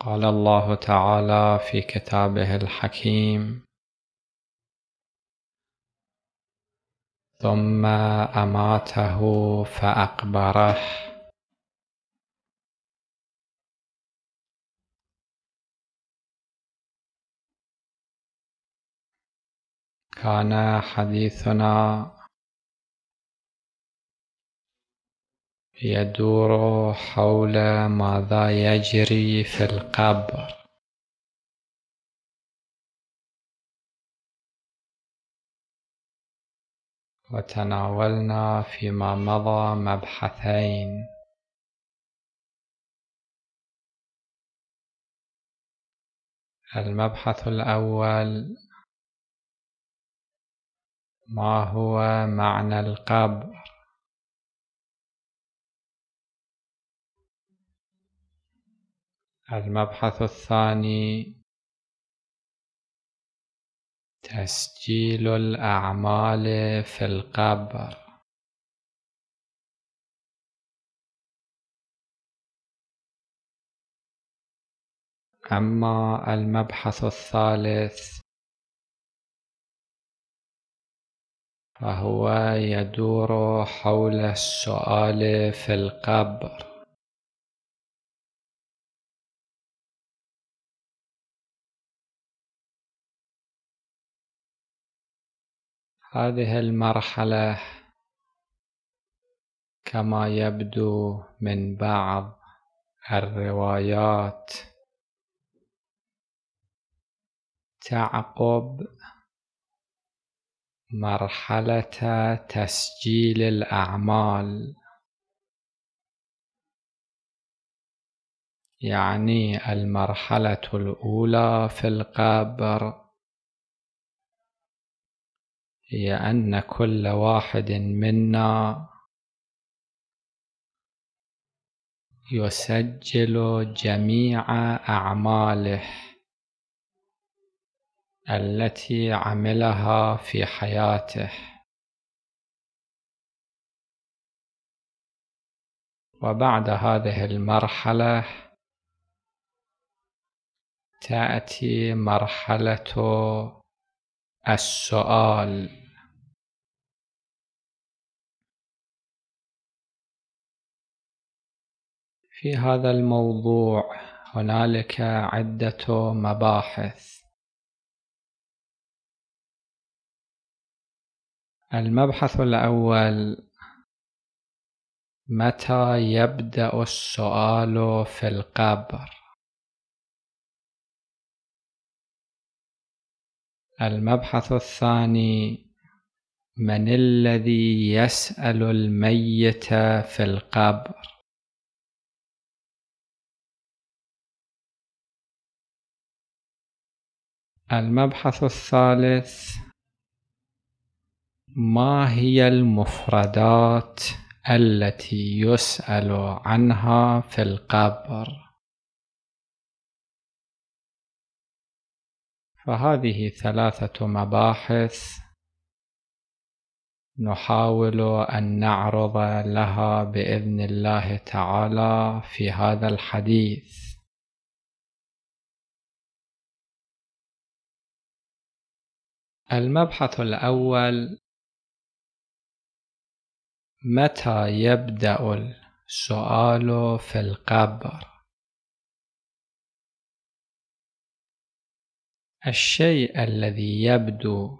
قال الله تعالى في كتابه الحكيم ثم أماته فأقبره كان حديثنا يدور حول ماذا يجري في القبر وتناولنا فيما مضى مبحثين المبحث الأول ما هو معنى القبر المبحث الثاني تسجيل الأعمال في القبر أما المبحث الثالث فهو يدور حول السؤال في القبر هذه المرحلة كما يبدو من بعض الروايات تعقب مرحلة تسجيل الأعمال يعني المرحلة الأولى في القبر هي أن كل واحد منا يسجل جميع أعماله التي عملها في حياته وبعد هذه المرحلة تأتي مرحلة السؤال في هذا الموضوع هنالك عدة مباحث المبحث الأول متى يبدأ السؤال في القبر؟ المبحث الثاني من الذي يسأل الميت في القبر؟ المبحث الثالث ما هي المفردات التي يسأل عنها في القبر فهذه ثلاثة مباحث نحاول أن نعرض لها بإذن الله تعالى في هذا الحديث المبحث الأول متى يبدأ السؤال في القبر؟ الشيء الذي يبدو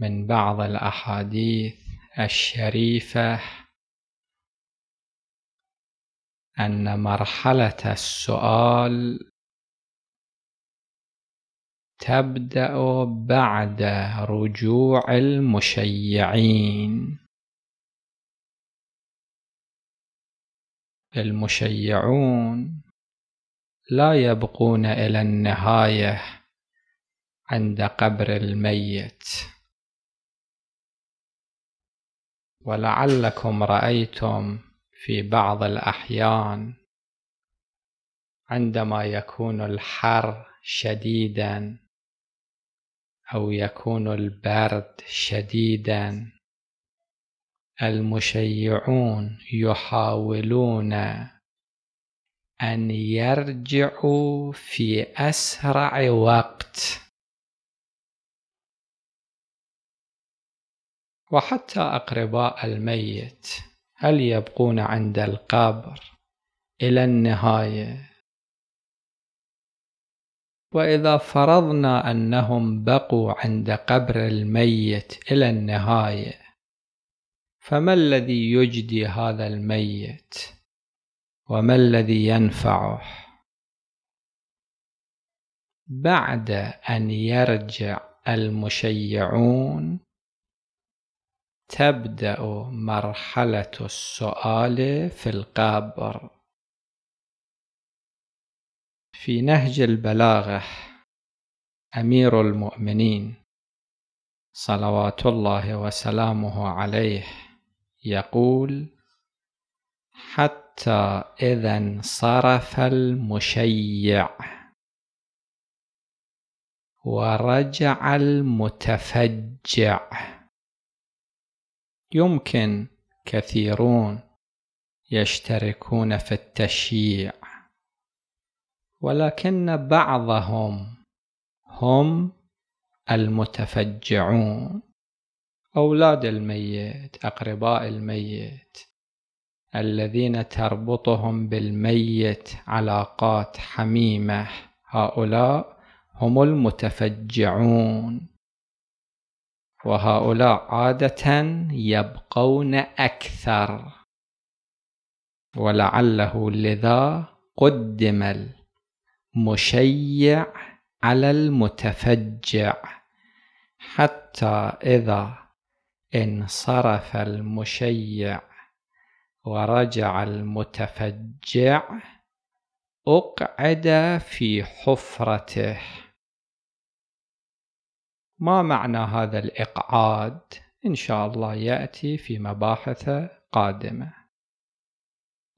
من بعض الأحاديث الشريفة أن مرحلة السؤال تبدأ بعد رجوع المشيعين المشيعون لا يبقون إلى النهاية عند قبر الميت ولعلكم رأيتم في بعض الأحيان عندما يكون الحر شديدا أو يكون البرد شديدا المشيعون يحاولون أن يرجعوا في أسرع وقت وحتى أقرباء الميت هل يبقون عند القبر إلى النهاية واذا فرضنا انهم بقوا عند قبر الميت الى النهايه فما الذي يجدي هذا الميت وما الذي ينفعه بعد ان يرجع المشيعون تبدا مرحله السؤال في القبر في نهج البلاغة أمير المؤمنين صلوات الله وسلامه عليه يقول حتى إذا انصرف المشيع ورجع المتفجع يمكن كثيرون يشتركون في التشييع ولكن بعضهم هم المتفجعون أولاد الميت أقرباء الميت الذين تربطهم بالميت علاقات حميمة هؤلاء هم المتفجعون وهؤلاء عادة يبقون أكثر ولعله لذا قدم مشيع على المتفجع حتى إذا انصرف المشيع ورجع المتفجع أقعد في حفرته ما معنى هذا الإقعاد؟ إن شاء الله يأتي في مباحث قادمة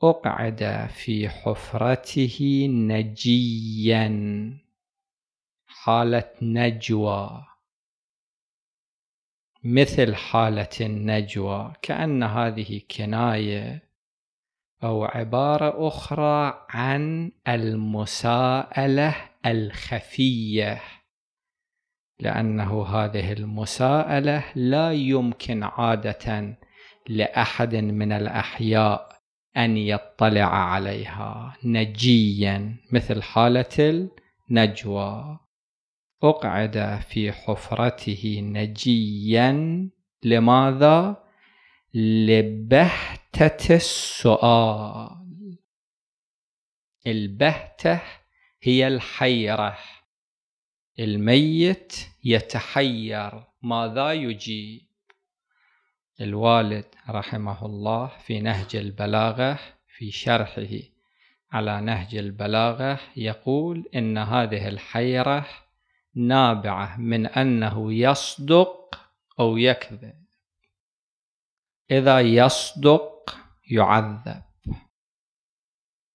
أقعد في حفرته نجيا حالة نجوى مثل حالة النجوى كأن هذه كناية أو عبارة أخرى عن المساءلة الخفية لأنه هذه المساءلة لا يمكن عادة لأحد من الأحياء أن يطلع عليها نجيا مثل حالة النجوى أقعد في حفرته نجيا لماذا؟ لبهتة السؤال البهتة هي الحيرة الميت يتحير ماذا يجيب الوالد رحمه الله في نهج البلاغة في شرحه على نهج البلاغة يقول إن هذه الحيرة نابعة من أنه يصدق أو يكذب إذا يصدق يعذب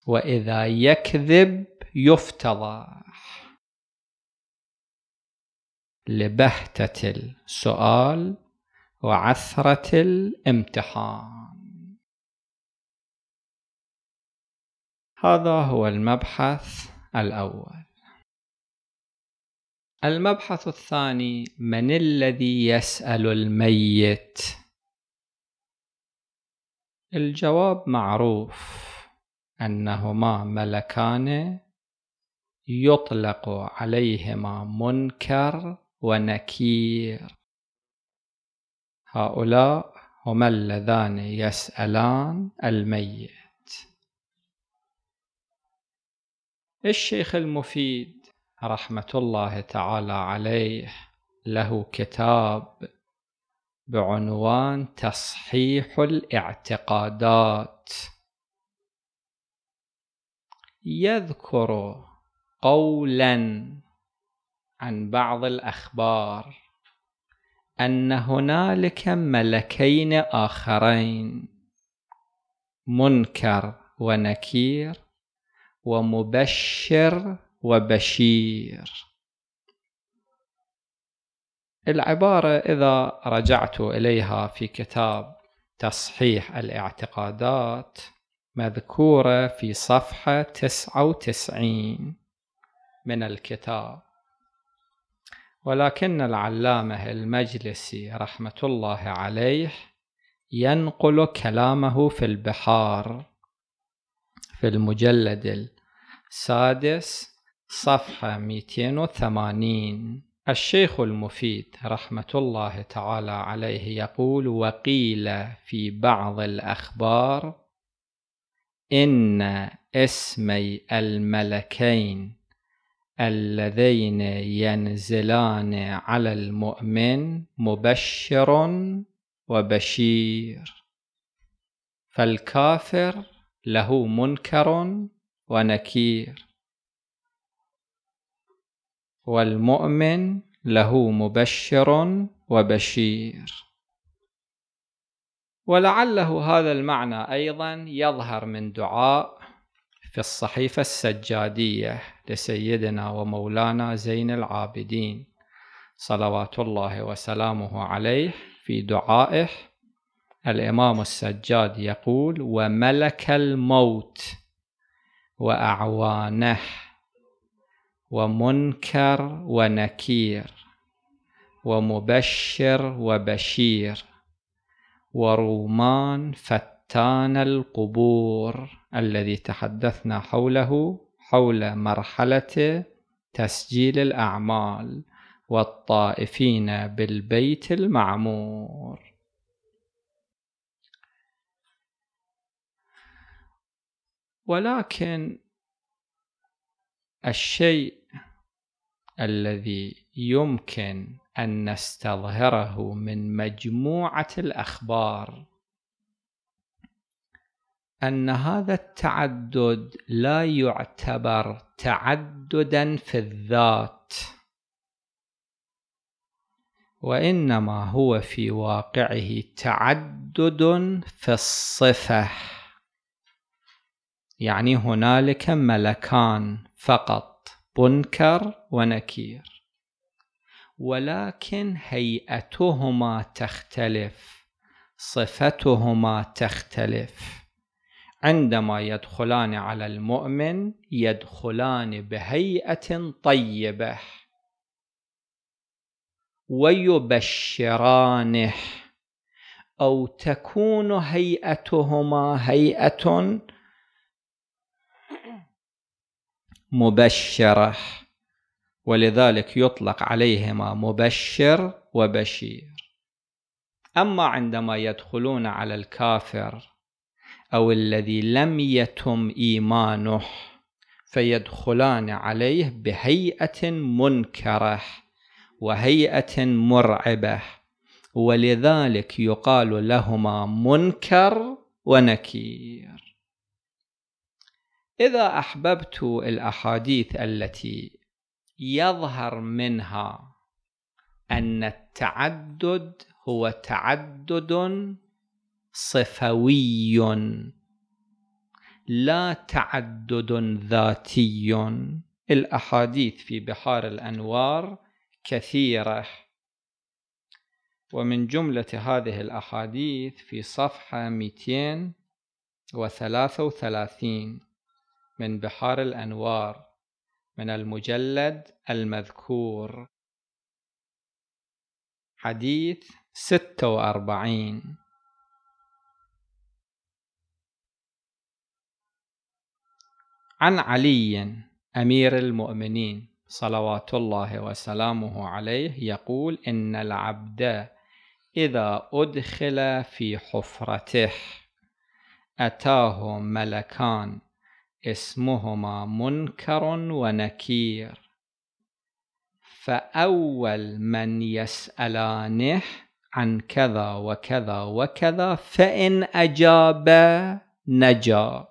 وإذا يكذب يفتضح لبهتة السؤال وعثرة الامتحان هذا هو المبحث الأول المبحث الثاني من الذي يسأل الميت الجواب معروف أنهما ملكان يطلق عليهما منكر ونكير هؤلاء هما اللذان يسألان الميت الشيخ المفيد رحمة الله تعالى عليه له كتاب بعنوان تصحيح الاعتقادات يذكر قولا عن بعض الأخبار أن هنالك ملكين آخرين منكر ونكير ومبشر وبشير العبارة إذا رجعت إليها في كتاب تصحيح الاعتقادات مذكورة في صفحة 99 من الكتاب ولكن العلامة المجلسي رحمة الله عليه ينقل كلامه في البحار في المجلد السادس صفحة 280 الشيخ المفيد رحمة الله تعالى عليه يقول وقيل في بعض الأخبار إن اسمي الملكين اللذين ينزلان على المؤمن مبشر وبشير فالكافر له منكر ونكير والمؤمن له مبشر وبشير ولعله هذا المعنى ايضا يظهر من دعاء في الصحيفه السجاديه لسيدنا ومولانا زين العابدين صلوات الله وسلامه عليه في دعائه الإمام السجاد يقول وملك الموت وأعوانه ومنكر ونكير ومبشر وبشير ورومان فتان القبور الذي تحدثنا حوله حول مرحلة تسجيل الأعمال والطائفين بالبيت المعمور ولكن الشيء الذي يمكن ان نستظهره من مجموعه الاخبار أن هذا التعدد لا يعتبر تعددا في الذات وإنما هو في واقعه تعدد في الصفة يعني هنالك ملكان فقط بنكر ونكير ولكن هيئتهما تختلف صفتهما تختلف عندما يدخلان على المؤمن يدخلان بهيئة طيبة ويبشرانه أو تكون هيئتهما هيئة مبشرة ولذلك يطلق عليهما مبشر وبشير أما عندما يدخلون على الكافر أو الذي لم يتم إيمانه فيدخلان عليه بهيئة منكرة وهيئة مرعبة ولذلك يقال لهما منكر ونكير إذا أحببت الأحاديث التي يظهر منها أن التعدد هو تعدد صفوي لا تعدد ذاتي الاحاديث في بحار الانوار كثيره ومن جمله هذه الاحاديث في صفحه 233 من بحار الانوار من المجلد المذكور حديث 46 عن علي أمير المؤمنين صلوات الله وسلامه عليه يقول إن العبد إذا أدخل في حفرته أتاه ملكان اسمهما منكر ونكير فأول من يسألانه عن كذا وكذا وكذا فإن أجاب نجا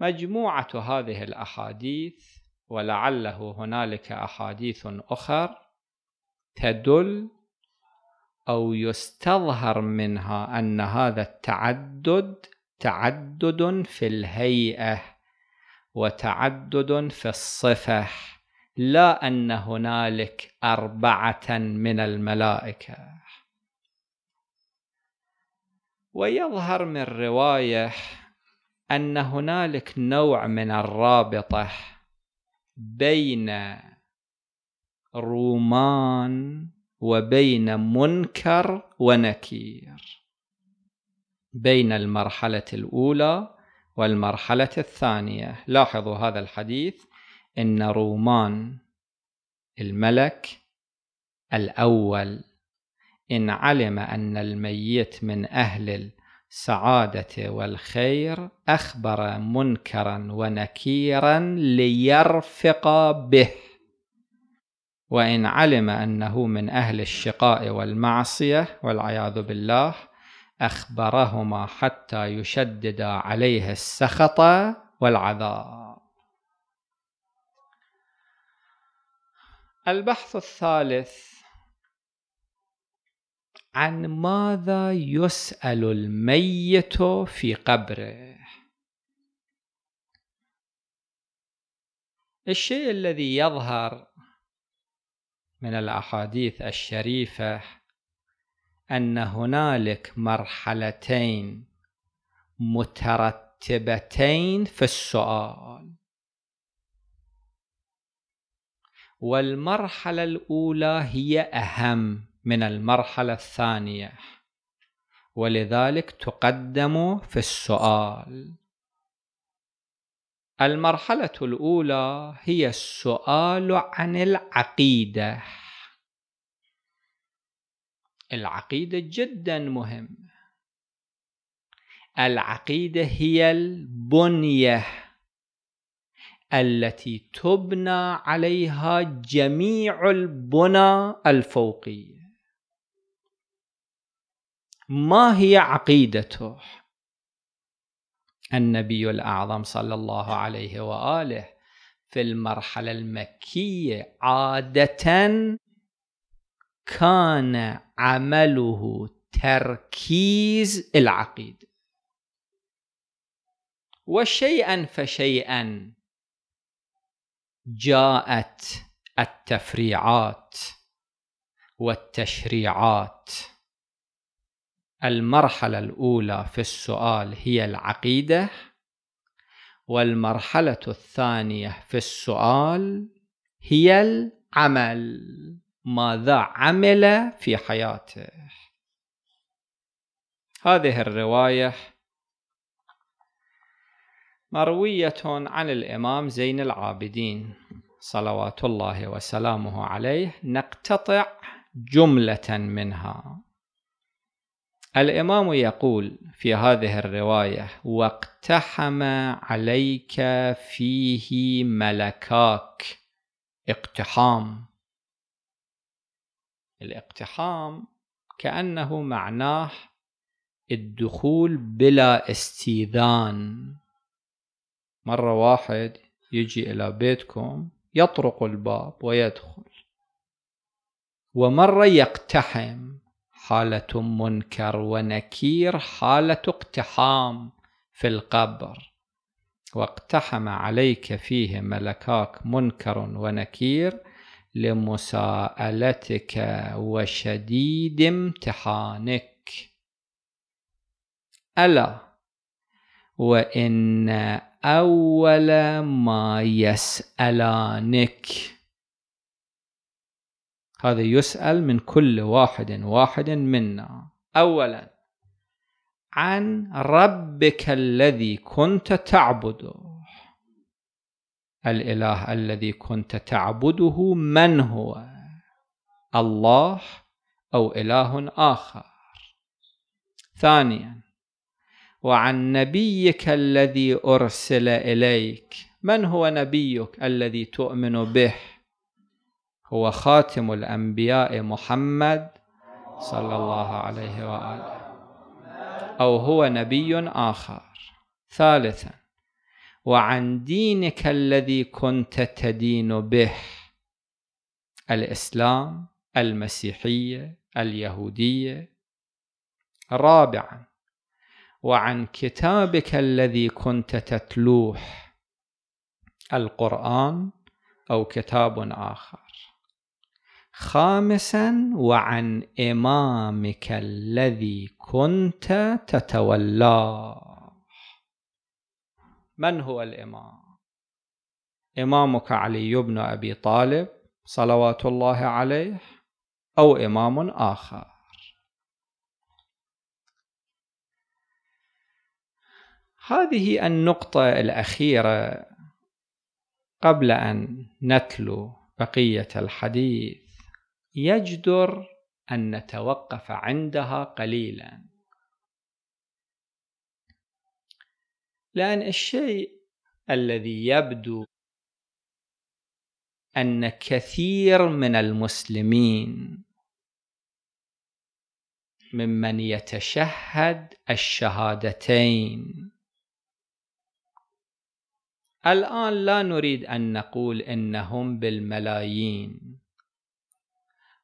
مجموعة هذه الأحاديث ولعله هنالك أحاديث أخر تدل أو يستظهر منها أن هذا التعدد تعدد في الهيئة وتعدد في الصفة لا أن هنالك أربعة من الملائكة ويظهر من روايه أن هنالك نوع من الرابطة بين رومان وبين منكر ونكير بين المرحلة الأولى والمرحلة الثانية لاحظوا هذا الحديث إن رومان الملك الأول إن علم أن الميت من أهل سعادته والخير أخبر منكرا ونكيرا ليرفق به وإن علم أنه من أهل الشقاء والمعصية والعياذ بالله أخبرهما حتى يشدد عليه السخط والعذاب البحث الثالث عن ماذا يسأل الميت في قبره الشيء الذي يظهر من الأحاديث الشريفة أن هنالك مرحلتين مترتبتين في السؤال والمرحلة الأولى هي أهم من المرحلة الثانية ولذلك تقدم في السؤال المرحلة الأولى هي السؤال عن العقيدة العقيدة جدا مهمة العقيدة هي البنية التي تبنى عليها جميع البنى الفوقية ما هي عقيدته النبي الأعظم صلى الله عليه وآله في المرحلة المكية عادة كان عمله تركيز العقيدة وشيئا فشيئا جاءت التفريعات والتشريعات المرحلة الأولى في السؤال هي العقيدة والمرحلة الثانية في السؤال هي العمل ماذا عمل في حياته هذه الرواية مروية عن الإمام زين العابدين صلوات الله وسلامه عليه نقتطع جملة منها الإمام يقول في هذه الرواية واقتحم عليك فيه ملكاك اقتحام الاقتحام كأنه معناه الدخول بلا استئذان مرة واحد يجي إلى بيتكم يطرق الباب ويدخل ومرة يقتحم حالة منكر ونكير حالة اقتحام في القبر واقتحم عليك فيه ملكاك منكر ونكير لمساءلتك وشديد امتحانك ألا وإن أول ما يسألانك هذا يسأل من كل واحد واحد منا أولا عن ربك الذي كنت تعبده الإله الذي كنت تعبده من هو الله أو إله آخر ثانيا وعن نبيك الذي أرسل إليك من هو نبيك الذي تؤمن به هو خاتم الأنبياء محمد صلى الله عليه وآله أو هو نبي آخر ثالثا وعن دينك الذي كنت تدين به الإسلام المسيحية اليهودية رابعا وعن كتابك الذي كنت تتلوه القرآن أو كتاب آخر خامسا وعن إمامك الذي كنت تتولاه من هو الإمام؟ إمامك علي بن أبي طالب صلوات الله عليه أو إمام آخر هذه النقطة الأخيرة قبل أن نتلو بقية الحديث يجدر أن نتوقف عندها قليلا لأن الشيء الذي يبدو أن كثير من المسلمين ممن يتشهد الشهادتين الآن لا نريد أن نقول إنهم بالملايين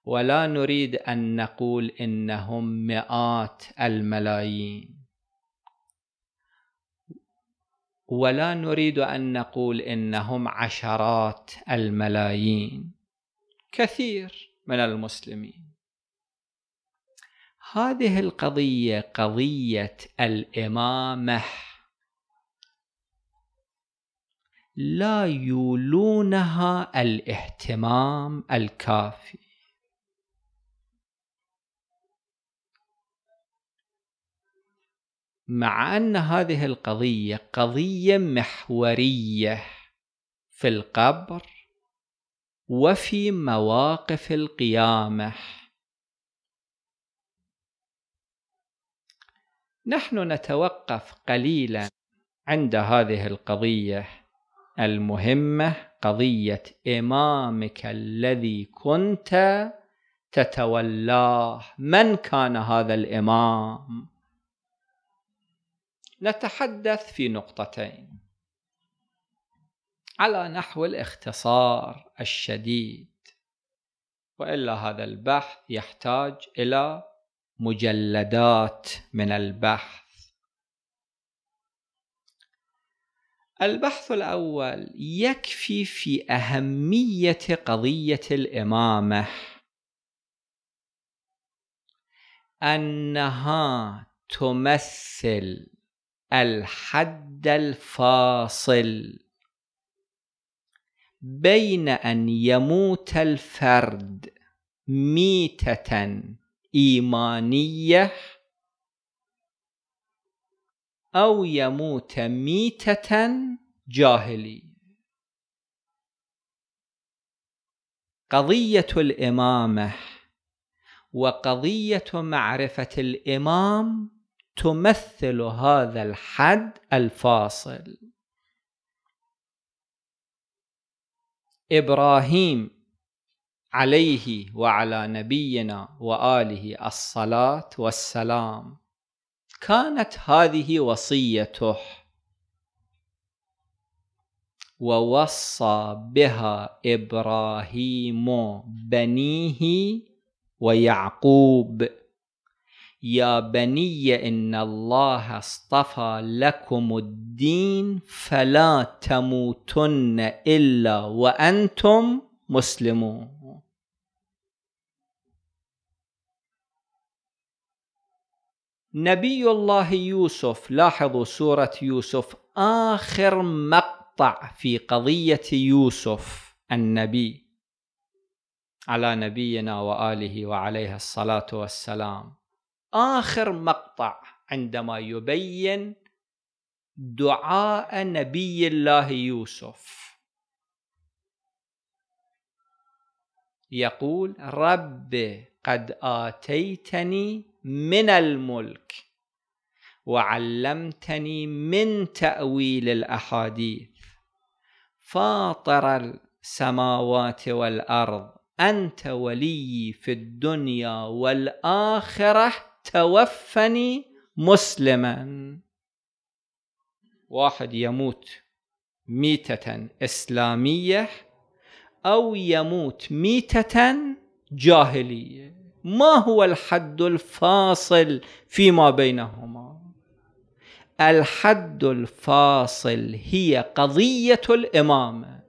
ولا نريد أن نقول إنهم مئات الملايين ولا نريد أن نقول إنهم عشرات الملايين كثير من المسلمين هذه القضية قضية الإمامة لا يولونها الاهتمام الكافي مع أن هذه القضية قضية محورية في القبر وفي مواقف القيامة نحن نتوقف قليلا عند هذه القضية المهمة قضية إمامك الذي كنت تتولاه من كان هذا الإمام نتحدث في نقطتين على نحو الاختصار الشديد والا هذا البحث يحتاج الى مجلدات من البحث البحث الاول يكفي في اهميه قضيه الامامه انها تمثل الحد الفاصل بين ان يموت الفرد ميته ايمانيه او يموت ميته جاهليه قضيه الامامه وقضيه معرفه الامام تمثل هذا الحد الفاصل ابراهيم عليه وعلى نبينا واله الصلاه والسلام كانت هذه وصيته ووصى بها ابراهيم بنيه ويعقوب يا بني ان الله اصطفى لكم الدين فلا تموتن الا وانتم مسلمون نبي الله يوسف لاحظوا سورة يوسف آخر مقطع في قضية يوسف النبي على نبينا وآله وعليه الصلاة والسلام آخر مقطع عندما يبين دعاء نبي الله يوسف يقول رب قد آتيتني من الملك وعلمتني من تأويل الأحاديث فاطر السماوات والأرض أنت ولي في الدنيا والآخرة توفني مسلما واحد يموت ميتة إسلامية أو يموت ميتة جاهلية ما هو الحد الفاصل فيما بينهما الحد الفاصل هي قضية الإمامة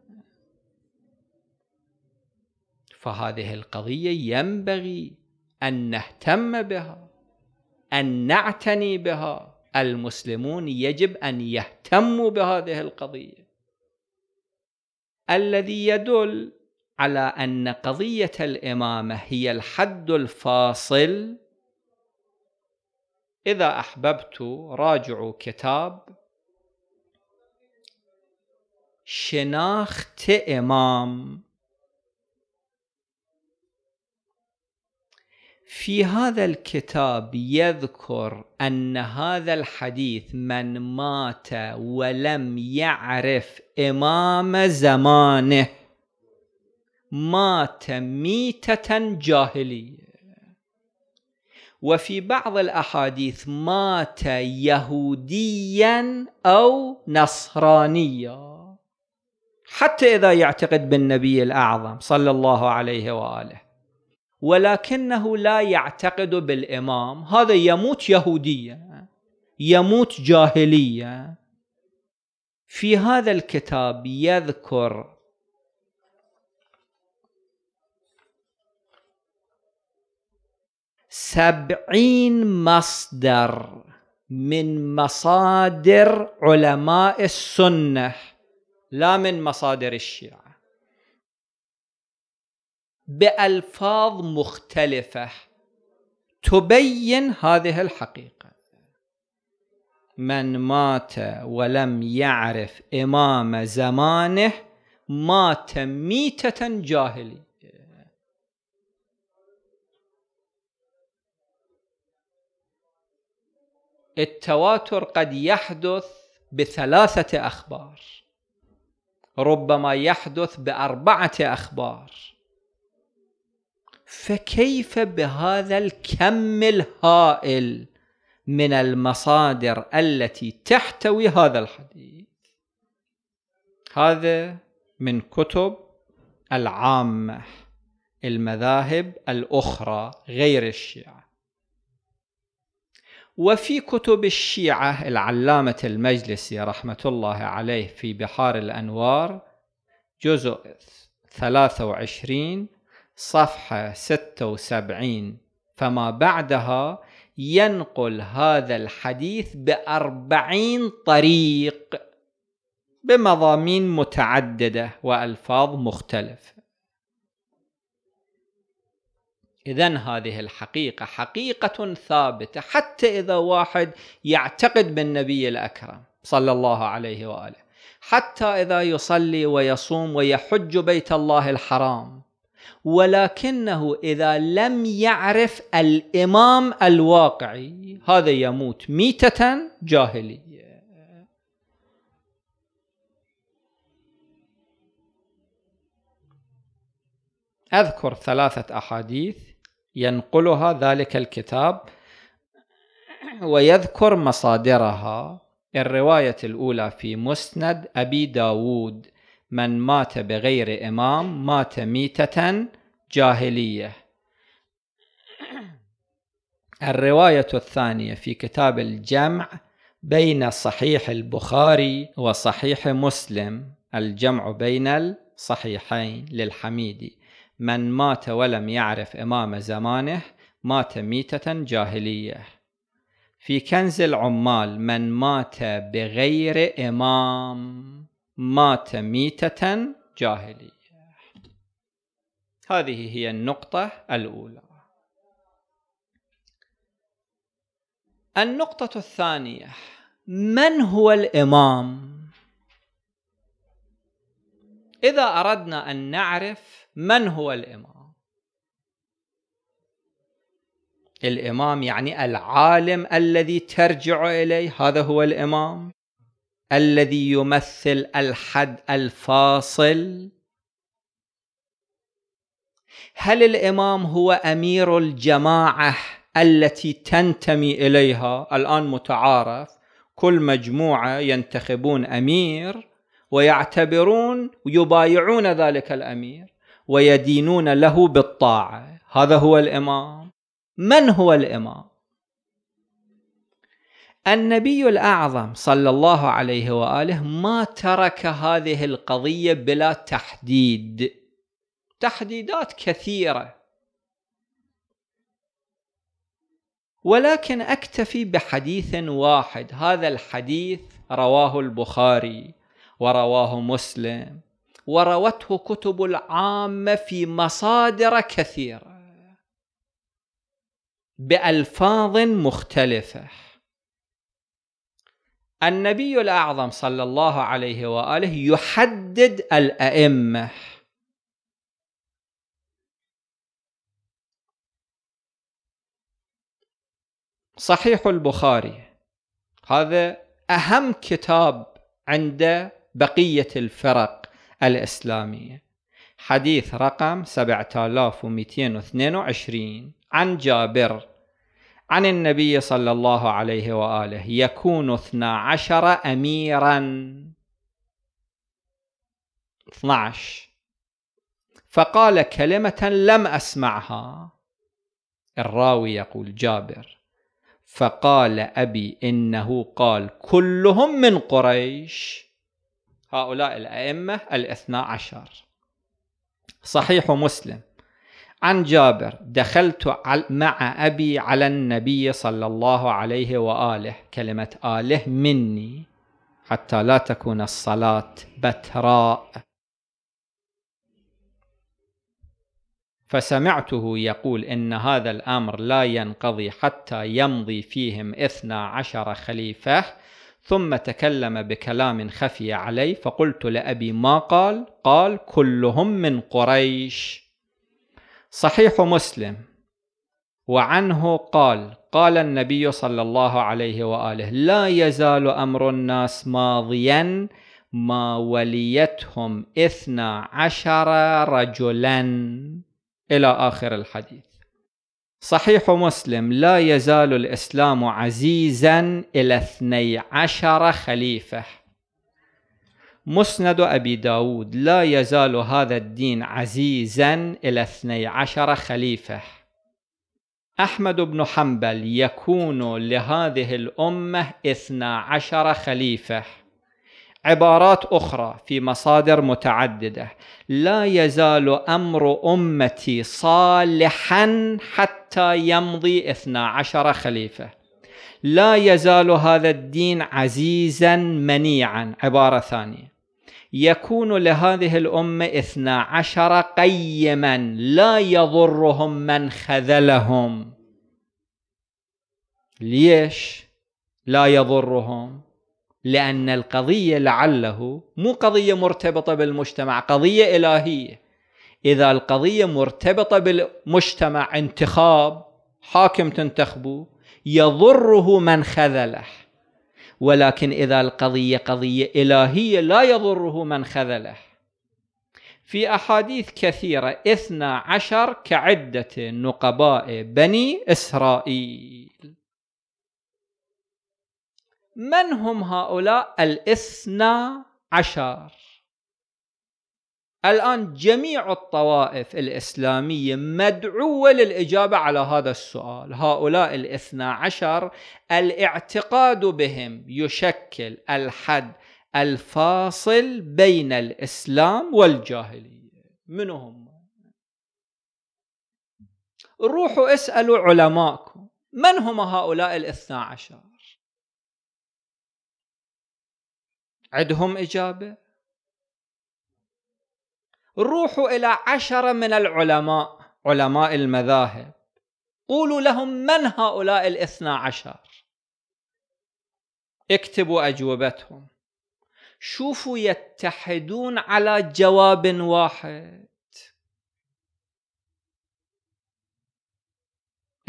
فهذه القضية ينبغي أن نهتم بها أن نعتني بها المسلمون يجب أن يهتموا بهذه القضية الذي يدل على أن قضية الإمامة هي الحد الفاصل إذا أحببت راجعوا كتاب شناخت إمام في هذا الكتاب يذكر ان هذا الحديث من مات ولم يعرف امام زمانه مات ميته جاهليه وفي بعض الاحاديث مات يهوديا او نصرانيا حتى اذا يعتقد بالنبي الاعظم صلى الله عليه واله ولكنه لا يعتقد بالامام هذا يموت يهوديه يموت جاهليه في هذا الكتاب يذكر سبعين مصدر من مصادر علماء السنه لا من مصادر الشيعه بألفاظ مختلفة تبين هذه الحقيقة من مات ولم يعرف إمام زمانه مات ميتة جاهلية التواتر قد يحدث بثلاثة أخبار ربما يحدث بأربعة أخبار فكيف بهذا الكم الهائل من المصادر التي تحتوي هذا الحديث هذا من كتب العامه المذاهب الاخرى غير الشيعه وفي كتب الشيعه العلامه المجلسي رحمه الله عليه في بحار الانوار جزء 23 صفحة 76 فما بعدها ينقل هذا الحديث بأربعين طريق بمضامين متعددة وألفاظ مختلفة إذا هذه الحقيقة حقيقة ثابتة حتى إذا واحد يعتقد بالنبي الأكرم صلى الله عليه وآله حتى إذا يصلي ويصوم ويحج بيت الله الحرام ولكنه إذا لم يعرف الإمام الواقعي هذا يموت ميتة جاهلية أذكر ثلاثة أحاديث ينقلها ذلك الكتاب ويذكر مصادرها الرواية الأولى في مسند أبي داود من مات بغير إمام مات ميتة جاهلية الرواية الثانية في كتاب الجمع بين صحيح البخاري وصحيح مسلم الجمع بين الصحيحين للحميدي من مات ولم يعرف إمام زمانه مات ميتة جاهلية في كنز العمال من مات بغير إمام مات ميتة جاهلية هذه هي النقطة الأولى النقطة الثانية من هو الإمام؟ إذا أردنا أن نعرف من هو الإمام الإمام يعني العالم الذي ترجع إليه هذا هو الإمام الذي يمثل الحد الفاصل هل الامام هو امير الجماعه التي تنتمي اليها الان متعارف كل مجموعه ينتخبون امير ويعتبرون ويبايعون ذلك الامير ويدينون له بالطاعه هذا هو الامام من هو الامام النبي الأعظم صلى الله عليه وآله ما ترك هذه القضية بلا تحديد تحديدات كثيرة ولكن أكتفي بحديث واحد هذا الحديث رواه البخاري ورواه مسلم وروته كتب العامة في مصادر كثيرة بألفاظ مختلفة النبي الأعظم صلى الله عليه وآله يحدد الأئمة صحيح البخاري هذا أهم كتاب عند بقية الفرق الإسلامية حديث رقم 7222 عن جابر عن النبي صلى الله عليه وآله يكون اثنا عشر أميرا اثنا عشر فقال كلمة لم أسمعها الراوي يقول جابر فقال أبي إنه قال كلهم من قريش هؤلاء الأئمة الاثنا عشر صحيح مسلم عن جابر دخلت مع أبي على النبي صلى الله عليه وآله كلمة آله مني حتى لا تكون الصلاة بتراء فسمعته يقول إن هذا الأمر لا ينقضي حتى يمضي فيهم إثنا عشر خليفة ثم تكلم بكلام خفي علي فقلت لأبي ما قال قال كلهم من قريش صحيح مسلم وعنه قال قال النبي صلى الله عليه واله لا يزال امر الناس ماضيا ما وليتهم اثنا عشر رجلا الى اخر الحديث صحيح مسلم لا يزال الاسلام عزيزا الى اثني عشر خليفه مسند أبي داود لا يزال هذا الدين عزيزا إلى اثني عشر خليفة أحمد بن حنبل يكون لهذه الأمة اثنا عشر خليفة عبارات أخرى في مصادر متعددة لا يزال أمر أمتي صالحا حتى يمضي اثنا عشر خليفة لا يزال هذا الدين عزيزا منيعا عبارة ثانية يكون لهذه الأمة اثنا عشر قيما لا يضرهم من خذلهم ليش لا يضرهم لأن القضية لعله مو قضية مرتبطة بالمجتمع قضية إلهية إذا القضية مرتبطة بالمجتمع انتخاب حاكم تنتخبه يضره من خذله ولكن إذا القضية قضية إلهية لا يضره من خذله في أحاديث كثيرة اثنا عشر كعدة نقباء بني إسرائيل من هم هؤلاء الاثنا عشر الآن جميع الطوائف الإسلامية مدعوة للإجابة على هذا السؤال هؤلاء الاثنى عشر الاعتقاد بهم يشكل الحد الفاصل بين الإسلام والجاهلية من هم؟ روحوا اسألوا علماءكم من هم هؤلاء الاثنى عشر؟ عندهم إجابة؟ روحوا إلى عشرة من العلماء علماء المذاهب قولوا لهم من هؤلاء الاثنى عشر اكتبوا أجوبتهم شوفوا يتحدون على جواب واحد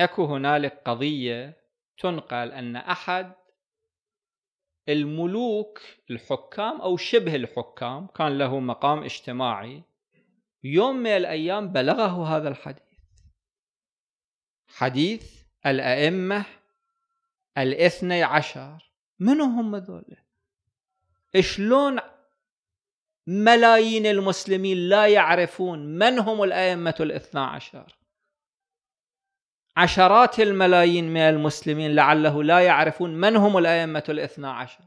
اكو هنالك قضية تنقل أن أحد الملوك الحكام أو شبه الحكام كان له مقام اجتماعي يوم من الأيام بلغه هذا الحديث حديث الأئمة الاثني عشر من هم ذولا شلون ملايين المسلمين لا يعرفون من هم الأئمة الاثنى عشر عشرات الملايين من المسلمين لعله لا يعرفون من هم الأئمة الاثنى عشر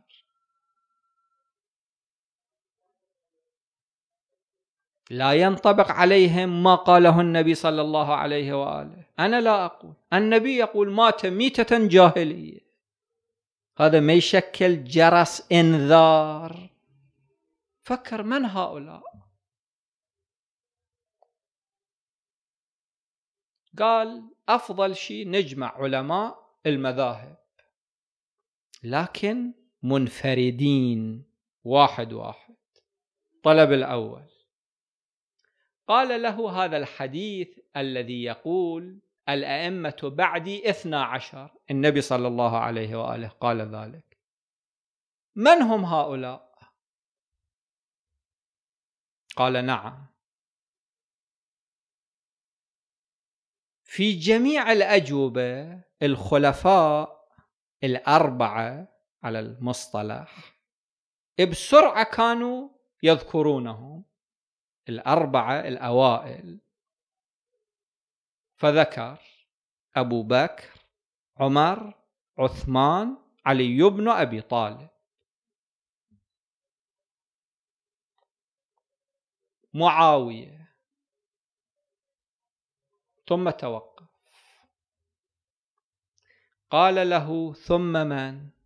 لا ينطبق عليهم ما قاله النبي صلى الله عليه واله انا لا اقول النبي يقول مات ميته جاهليه هذا ما يشكل جرس انذار فكر من هؤلاء قال افضل شيء نجمع علماء المذاهب لكن منفردين واحد واحد طلب الاول قال له هذا الحديث الذي يقول الأئمة بعدي إثنى عشر النبي صلى الله عليه وآله قال ذلك من هم هؤلاء؟ قال نعم في جميع الأجوبة الخلفاء الأربعة على المصطلح بسرعة كانوا يذكرونهم الأربعة الأوائل فذكر أبو بكر عمر عثمان علي بن أبي طالب معاوية ثم توقف قال له ثم من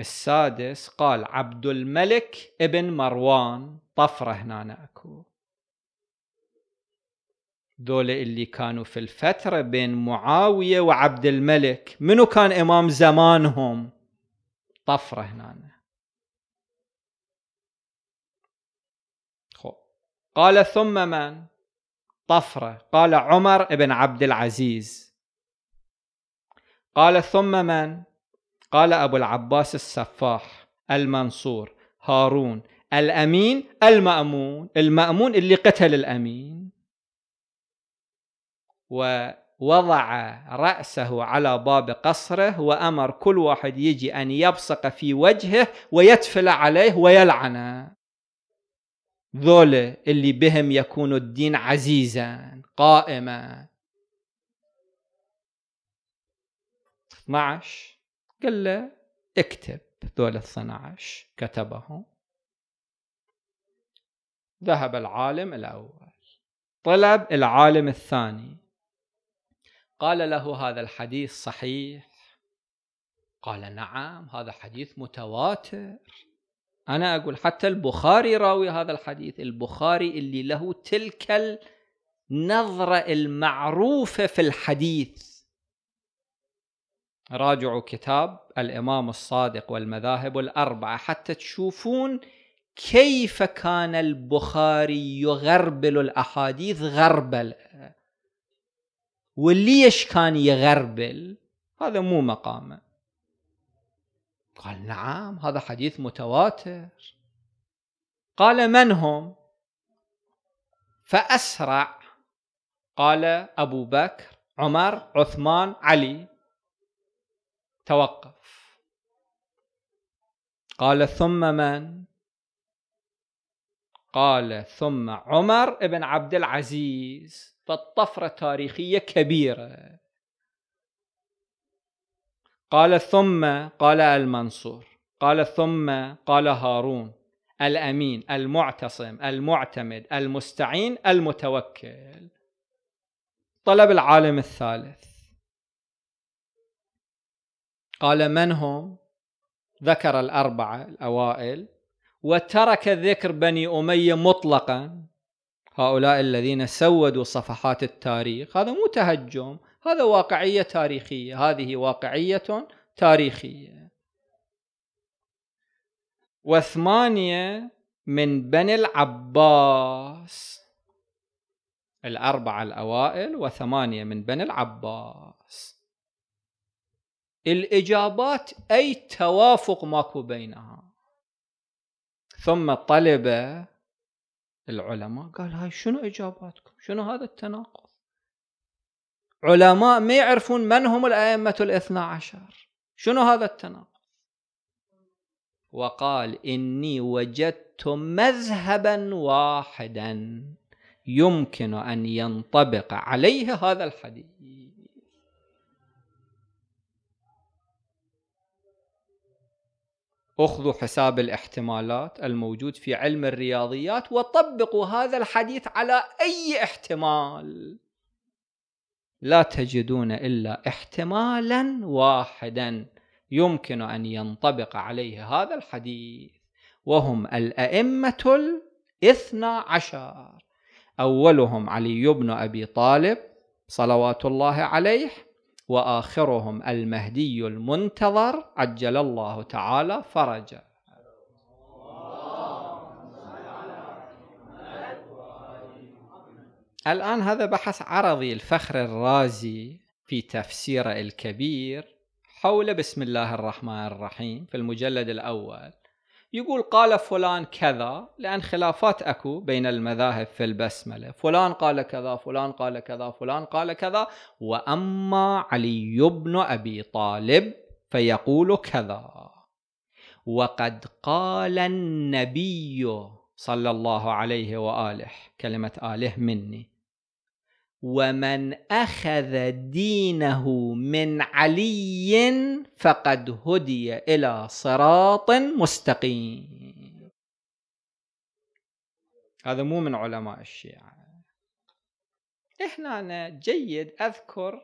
السادس قال عبد الملك ابن مروان طفرة هنا أكو ذول اللي كانوا في الفترة بين معاوية وعبد الملك منو كان إمام زمانهم طفرة هنا قال ثم من طفرة قال عمر بن عبد العزيز قال ثم من قال أبو العباس السفاح المنصور هارون الأمين المأمون المأمون اللي قتل الأمين ووضع رأسه على باب قصره وأمر كل واحد يجي أن يبصق في وجهه ويتفل عليه ويلعنه ذول اللي بهم يكون الدين عزيزا قائما 12 قال له اكتب ذول ال 12 كتبهم ذهب العالم الأول طلب العالم الثاني قال له هذا الحديث صحيح قال نعم هذا حديث متواتر أنا أقول حتى البخاري راوي هذا الحديث البخاري اللي له تلك النظرة المعروفة في الحديث راجعوا كتاب الامام الصادق والمذاهب الاربعه حتى تشوفون كيف كان البخاري يغربل الاحاديث غربله وليش كان يغربل هذا مو مقامه قال نعم هذا حديث متواتر قال من هم فاسرع قال ابو بكر عمر عثمان علي توقف قال ثم من قال ثم عمر بن عبد العزيز فالطفرة تاريخية كبيرة قال ثم قال المنصور قال ثم قال هارون الأمين المعتصم المعتمد المستعين المتوكل طلب العالم الثالث قال من هم ذكر الأربعة الأوائل وترك ذكر بني أمية مطلقا هؤلاء الذين سودوا صفحات التاريخ هذا مو تهجم هذا واقعية تاريخية هذه واقعية تاريخية وثمانية من بني العباس الأربعة الأوائل وثمانية من بني العباس الإجابات أي توافق ماكو بينها ثم طلب العلماء قال هاي شنو إجاباتكم شنو هذا التناقض علماء ما يعرفون من هم الأئمة الاثنى عشر شنو هذا التناقض وقال إني وجدت مذهبا واحدا يمكن أن ينطبق عليه هذا الحديث اخذوا حساب الاحتمالات الموجود في علم الرياضيات وطبقوا هذا الحديث على اي احتمال لا تجدون الا احتمالا واحدا يمكن ان ينطبق عليه هذا الحديث وهم الائمه الاثنى عشر اولهم علي بن ابي طالب صلوات الله عليه واخرهم المهدي المنتظر عجل الله تعالى فرجا الآن هذا بحث عرضي الفخر الرازي في تفسيره الكبير حول بسم الله الرحمن الرحيم في المجلد الأول يقول قال فلان كذا لأن خلافات أكو بين المذاهب في البسملة فلان قال كذا فلان قال كذا فلان قال كذا وأما علي بن أبي طالب فيقول كذا وقد قال النبي صلى الله عليه وآله كلمة آله مني ومن اخذ دينه من علي فقد هدي الى صراط مستقيم هذا مو من علماء الشيعه هنا أنا جيد أذكر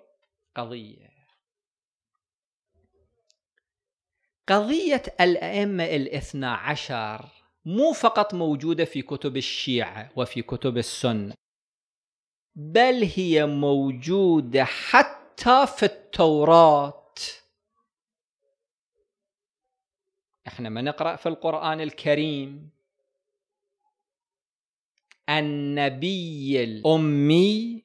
قضية قضية الأئمة الاثنى عشر مو فقط موجودة في كتب الشيعة وفي كتب السنة بل هي موجوده حتى في التوراه احنا ما نقرا في القران الكريم النبي الامي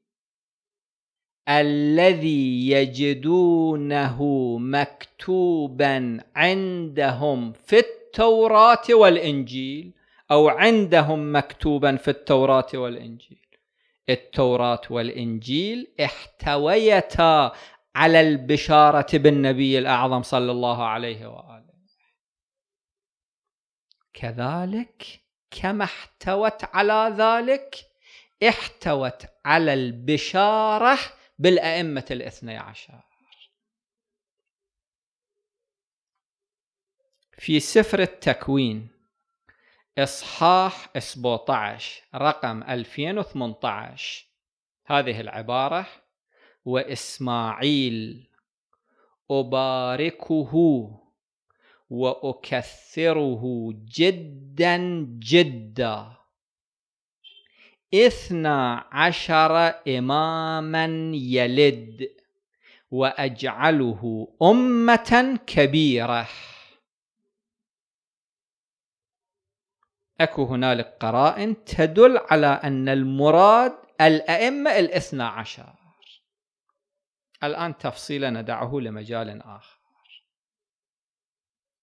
الذي يجدونه مكتوبا عندهم في التوراه والانجيل او عندهم مكتوبا في التوراه والانجيل التوراة والإنجيل احتويتا على البشارة بالنبي الأعظم صلى الله عليه وآله كذلك كما احتوت على ذلك احتوت على البشارة بالأئمة الاثني عشر في سفر التكوين إصحاح 17 رقم 2018 هذه العبارة وإسماعيل أباركه وأكثره جدا جدا اثنا عشر إماما يلد وأجعله أمة كبيرة اكو هنالك قرائن تدل على ان المراد الائمه الاثنى عشر الان تفصيلا ندعه لمجال اخر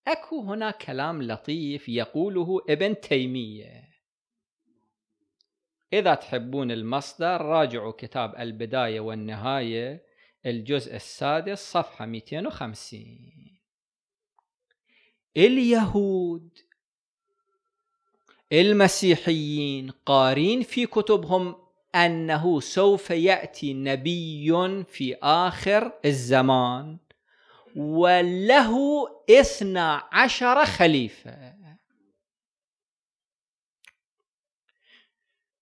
اكو هنا كلام لطيف يقوله ابن تيميه اذا تحبون المصدر راجعوا كتاب البدايه والنهايه الجزء السادس صفحه 250 اليهود المسيحيين قارين في كتبهم انه سوف ياتي نبي في اخر الزمان وله اثنا عشر خليفه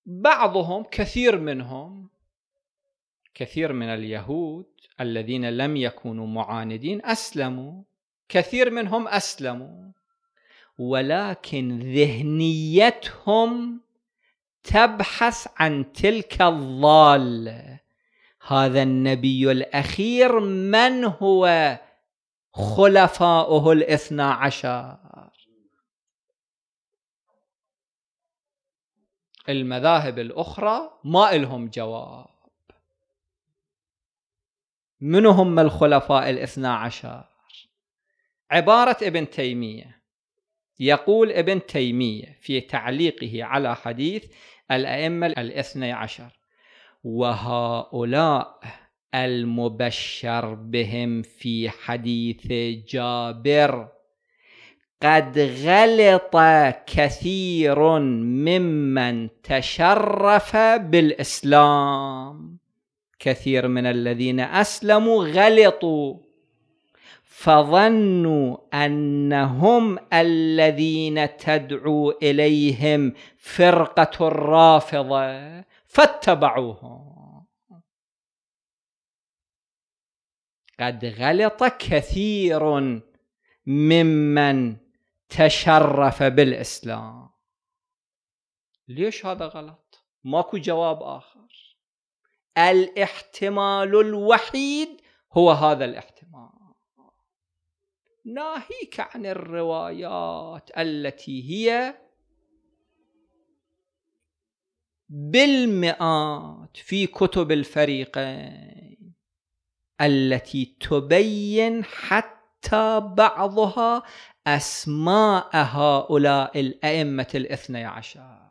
بعضهم كثير منهم كثير من اليهود الذين لم يكونوا معاندين اسلموا كثير منهم اسلموا ولكن ذهنيتهم تبحث عن تلك الضاله هذا النبي الاخير من هو خلفاؤه الاثنى عشر المذاهب الاخرى ما لهم جواب من هم الخلفاء الاثنى عشر عباره ابن تيميه يقول ابن تيمية في تعليقه على حديث الأئمة الاثني عشر وهؤلاء المبشر بهم في حديث جابر قد غلط كثير ممن تشرف بالإسلام كثير من الذين أسلموا غلطوا فظنوا انهم الذين تدعو اليهم فرقه الرافضه فاتبعوهم قد غلط كثير ممن تشرف بالاسلام ليش هذا غلط ماكو جواب اخر الاحتمال الوحيد هو هذا الاحتمال ناهيك عن الروايات التي هي بالمئات في كتب الفريقين التي تبين حتى بعضها أسماء هؤلاء الأئمة الاثني عشر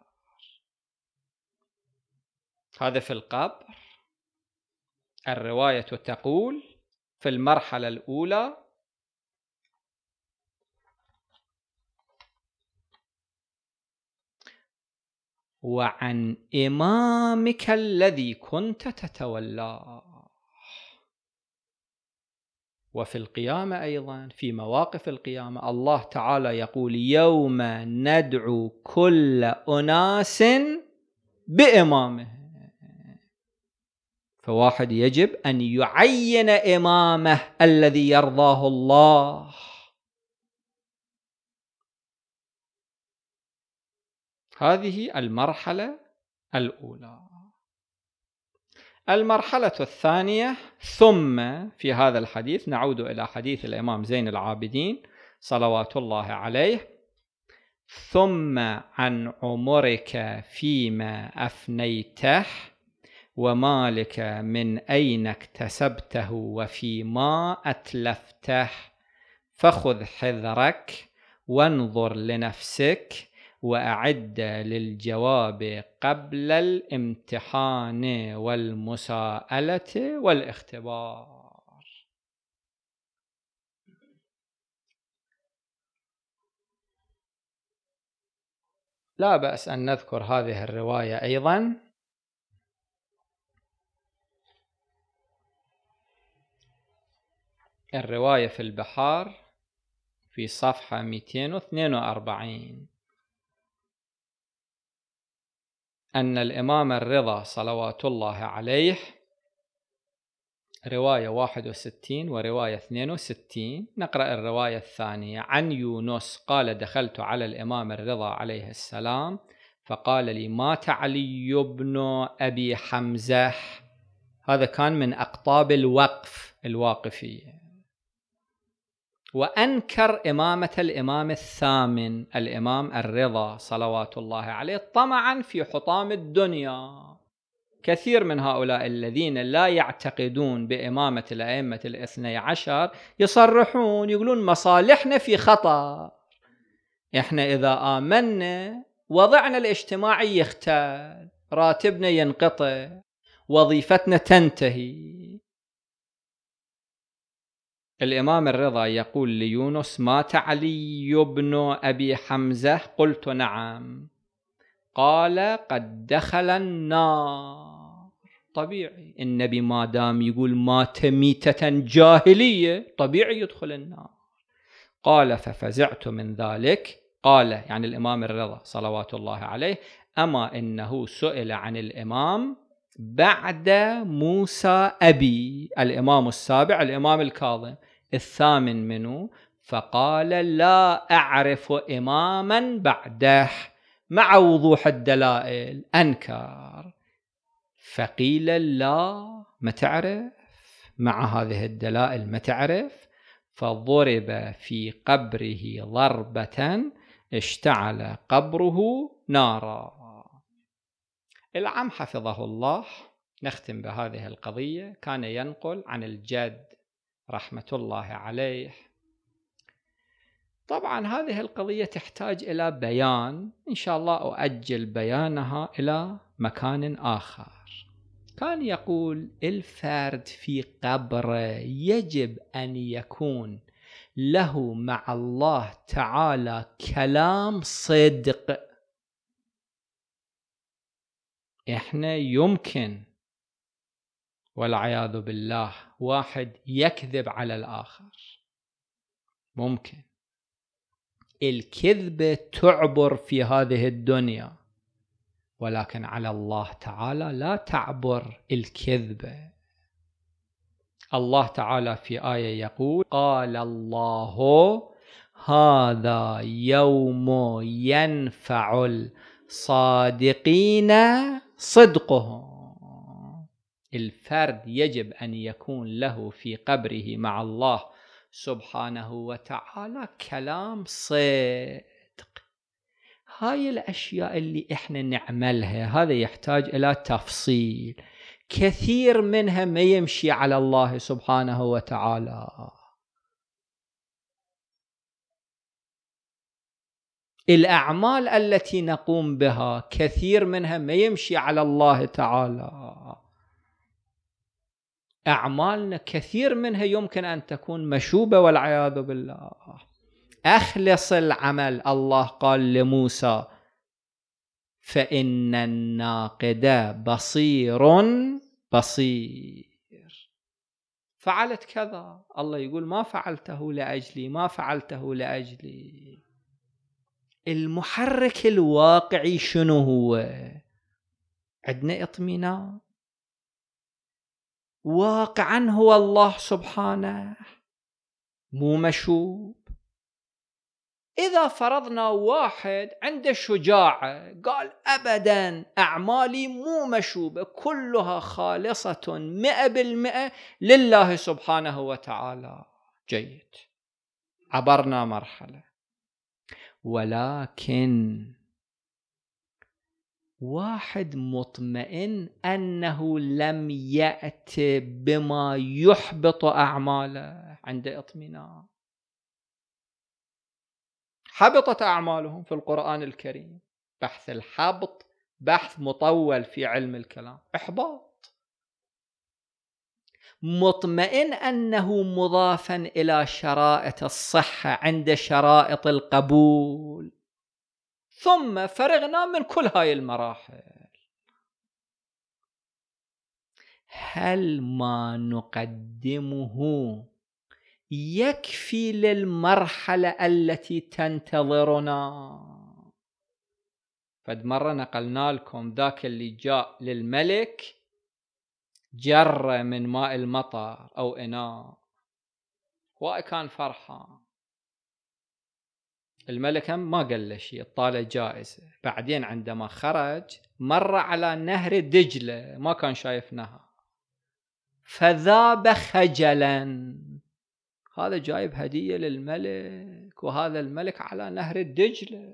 هذا في القبر الرواية تقول في المرحلة الأولى وعن إمامك الذي كنت تتولاه وفي القيامة أيضا في مواقف القيامة الله تعالى يقول يوم ندعو كل أناس بإمامه فواحد يجب أن يعين إمامه الذي يرضاه الله هذه المرحلة الأولى المرحلة الثانية ثم في هذا الحديث نعود إلى حديث الإمام زين العابدين صلوات الله عليه ثم عن عمرك فيما أفنيته ومالك من أين اكتسبته وفيما أتلفته فخذ حذرك وانظر لنفسك وأعد للجواب قبل الامتحان والمساءلة والاختبار لا بأس أن نذكر هذه الرواية أيضا الرواية في البحار في صفحة 242 أن الإمام الرضا صلوات الله عليه رواية 61 ورواية 62 نقرأ الرواية الثانية عن يونس قال دخلت على الإمام الرضا عليه السلام فقال لي مات علي بن أبي حمزة هذا كان من أقطاب الوقف الواقفية وأنكر إمامة الإمام الثامن الإمام الرضا صلوات الله عليه طمعا في حطام الدنيا كثير من هؤلاء الذين لا يعتقدون بإمامة الأئمة الاثني عشر يصرحون يقولون مصالحنا في خطر إحنا إذا آمنا وضعنا الاجتماعي يختل راتبنا ينقطع وظيفتنا تنتهي الإمام الرضا يقول ليونس مات علي بن أبي حمزة قلت نعم قال قد دخل النار طبيعي النبي ما دام يقول مات ميتة جاهلية طبيعي يدخل النار قال ففزعت من ذلك قال يعني الإمام الرضا صلوات الله عليه أما إنه سئل عن الإمام بعد موسى أبي الإمام السابع الإمام الكاظم الثامن منه فقال لا أعرف إماما بعده مع وضوح الدلائل أنكر فقيل لا ما تعرف مع هذه الدلائل ما تعرف فضرب في قبره ضربة اشتعل قبره نارا العم حفظه الله نختم بهذه القضية كان ينقل عن الجد رحمة الله عليه طبعا هذه القضية تحتاج إلى بيان إن شاء الله أؤجل بيانها إلى مكان آخر كان يقول الفرد في قبره يجب أن يكون له مع الله تعالى كلام صدق احنا يمكن والعياذ بالله واحد يكذب على الاخر ممكن الكذبه تعبر في هذه الدنيا ولكن على الله تعالى لا تعبر الكذبه الله تعالى في ايه يقول قال الله هذا يوم ينفع الصادقين صدقه الفرد يجب أن يكون له في قبره مع الله سبحانه وتعالى كلام صدق هاي الأشياء اللي إحنا نعملها هذا يحتاج إلى تفصيل كثير منها ما يمشي على الله سبحانه وتعالى الاعمال التي نقوم بها كثير منها ما يمشي على الله تعالى اعمالنا كثير منها يمكن ان تكون مشوبه والعياذ بالله اخلص العمل الله قال لموسى فان الناقد بصير بصير فعلت كذا الله يقول ما فعلته لاجلي ما فعلته لاجلي المحرك الواقعي شنو هو عندنا اطمئنان واقعا هو الله سبحانه مو مشوب إذا فرضنا واحد عنده شجاعة قال أبدا أعمالي مو مشوبة كلها خالصة مئة بالمئة لله سبحانه وتعالى جيد عبرنا مرحلة ولكن واحد مطمئن انه لم يات بما يحبط اعماله عند اطمئنان حبطت اعمالهم في القران الكريم بحث الحبط بحث مطول في علم الكلام احباط مطمئن انه مضافا الى شرائط الصحه عند شرائط القبول ثم فرغنا من كل هاي المراحل هل ما نقدمه يكفي للمرحله التي تنتظرنا فد مره نقلنا لكم ذاك اللي جاء للملك جرة من ماء المطر أو إناء واي كان فرحان الملك هم ما قال له شيء الطالة جائزة بعدين عندما خرج مر على نهر دجلة ما كان شايف نهر فذاب خجلا هذا جايب هدية للملك وهذا الملك على نهر الدجلة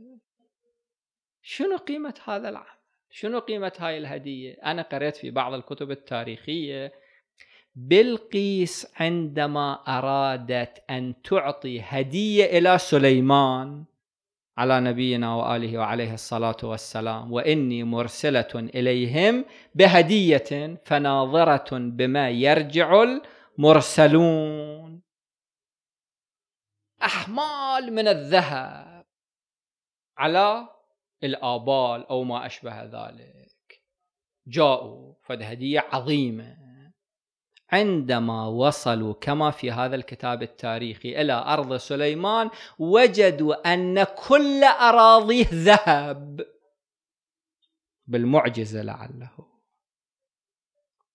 شنو قيمة هذا العمل شنو قيمة هاي الهدية؟ أنا قرأت في بعض الكتب التاريخية بلقيس عندما أرادت أن تعطي هدية إلى سليمان على نبينا وآله وعليه الصلاة والسلام وإني مرسلة إليهم بهدية فناظرة بما يرجع المرسلون أحمال من الذهب على الآبال أو ما أشبه ذلك جاءوا فد هدية عظيمة عندما وصلوا كما في هذا الكتاب التاريخي إلى أرض سليمان وجدوا أن كل أراضيه ذهب بالمعجزة لعله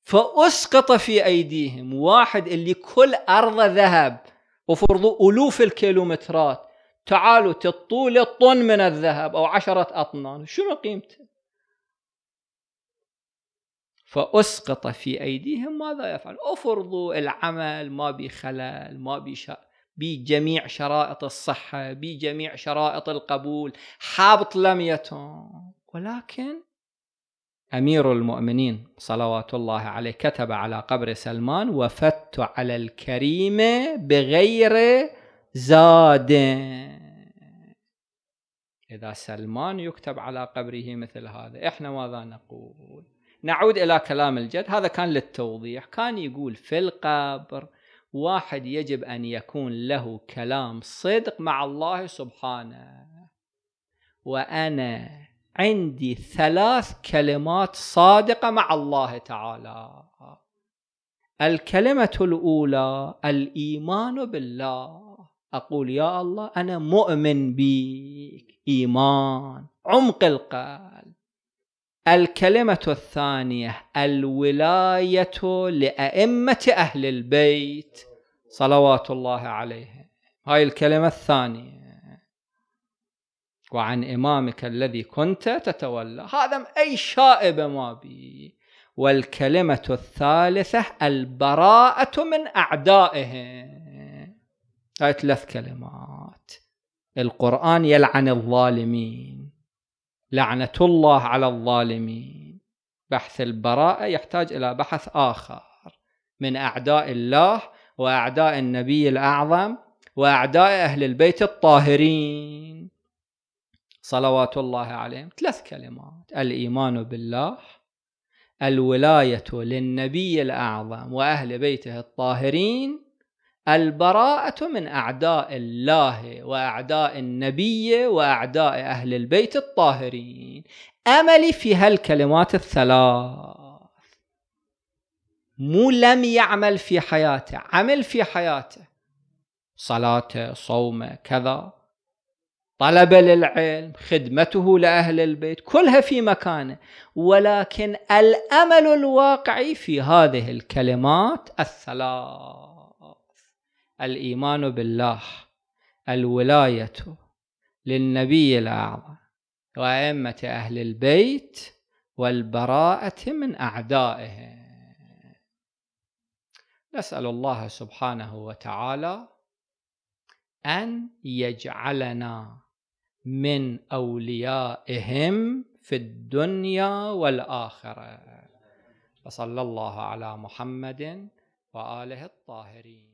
فأسقط في أيديهم واحد اللي كل أرضه ذهب وفرضوا ألوف الكيلومترات تعالوا تطول الطن طن من الذهب أو عشرة أطنان شنو قيمته فأسقط في أيديهم ماذا يفعل أفرضوا العمل ما بخلل ما بشأن بجميع شرائط الصحة بجميع شرائط القبول حابط لم يتم ولكن أمير المؤمنين صلوات الله عليه كتب على قبر سلمان وفدت على الكريم بغير زاد إذا سلمان يكتب على قبره مثل هذا إحنا ماذا نقول نعود إلى كلام الجد هذا كان للتوضيح كان يقول في القبر واحد يجب أن يكون له كلام صدق مع الله سبحانه وأنا عندي ثلاث كلمات صادقة مع الله تعالى الكلمة الأولى الإيمان بالله أقول يا الله أنا مؤمن بك إيمان عمق القلب الكلمة الثانية الولاية لأئمة أهل البيت صلوات الله عليهم هاي الكلمة الثانية وعن إمامك الذي كنت تتولى هذا أي شائبة ما بي والكلمة الثالثة البراءة من أعدائهم هاي ثلاث كلمات القرآن يلعن الظالمين لعنة الله على الظالمين بحث البراءة يحتاج إلى بحث آخر من أعداء الله وأعداء النبي الأعظم وأعداء أهل البيت الطاهرين صلوات الله عليهم ثلاث كلمات الإيمان بالله الولاية للنبي الأعظم وأهل بيته الطاهرين البراءة من أعداء الله وأعداء النبي وأعداء أهل البيت الطاهرين أملي في هالكلمات الثلاث مو لم يعمل في حياته عمل في حياته صلاته صومه كذا طلب للعلم خدمته لأهل البيت كلها في مكانه ولكن الأمل الواقعي في هذه الكلمات الثلاث الإيمان بالله الولاية للنبي الأعظم وأئمة أهل البيت والبراءة من أعدائهم نسأل الله سبحانه وتعالى أن يجعلنا من أوليائهم في الدنيا والآخرة وصلى الله على محمد وآله الطاهرين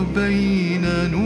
وبين نور